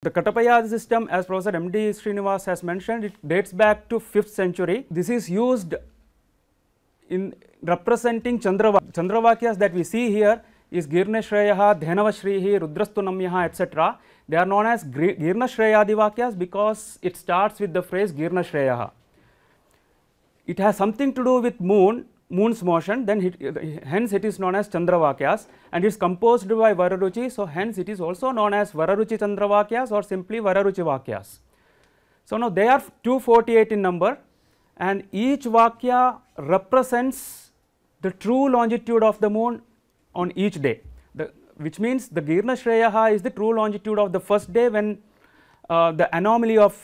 The Kattapayad system, as Professor M.D. Srinivas has mentioned, it dates back to 5th century. This is used in representing Chandrava Chandravakyas that we see here is Girnashrayaha, Dhanavashrihi, Rudrastunamyaha, etc. They are known as Girnashrayadivakyas because it starts with the phrase Girnashrayaha. It has something to do with moon moon's motion then it, hence it is known as Chandravakyas and it is composed by Vararuchi. So, hence it is also known as Vararuchi Chandravakyas or simply Vararuchi Vakyas. So, now they are 248 in number and each Vakya represents the true longitude of the moon on each day the, which means the Girna Shreyaha is the true longitude of the first day when uh, the anomaly of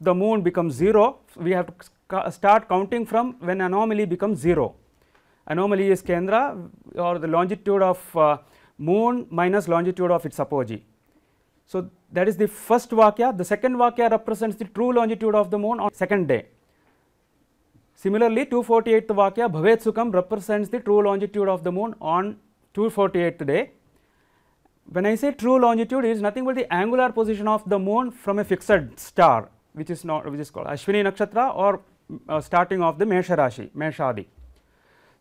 the moon becomes 0 we have to start counting from when anomaly becomes 0 anomaly is Kendra or the longitude of uh, moon minus longitude of its apogee. So, that is the first vakya. The second vakya represents the true longitude of the moon on second day. Similarly, 248th vakya Bhavet Sukham represents the true longitude of the moon on 248th day. When I say true longitude, it is nothing but the angular position of the moon from a fixed star, which is not which is called Ashwini Nakshatra or uh, starting of the Mesha Rashi, Meshadi.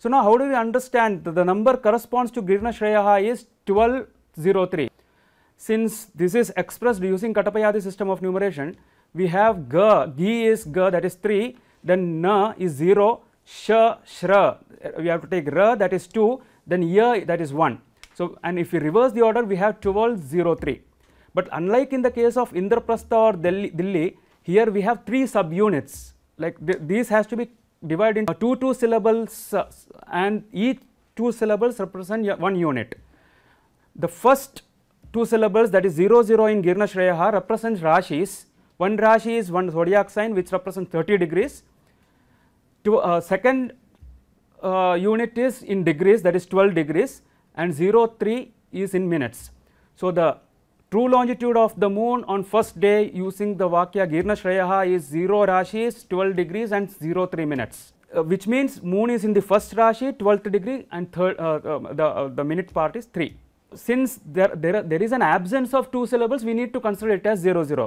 So now how do we understand that the number corresponds to Girna Shreyaha is 1203. Since this is expressed using Katapayadi system of numeration, we have ga, is g that is 3, then na is 0, sha, shra, we have to take ra that is 2, then ya that is 1. So and if we reverse the order, we have 1203. But unlike in the case of Indraprastha or Delhi, Delhi here we have three subunits like th these has to be divided into two two syllables uh, and each two syllables represent one unit. The first two syllables that is 0 0 in Girna Shreyaha represents Rashis. One Rashi is one zodiac sign which represents 30 degrees. To, uh, second uh, unit is in degrees that is 12 degrees and 03 is in minutes. So, the True longitude of the moon on first day using the Vakya Girna Shreyaha is 0 rashis, 12 degrees and 0 3 minutes. Uh, which means moon is in the first rashi 12th degree and third, uh, uh, the, uh, the minute part is 3. Since there, there, there is an absence of two syllables, we need to consider it as 0 0.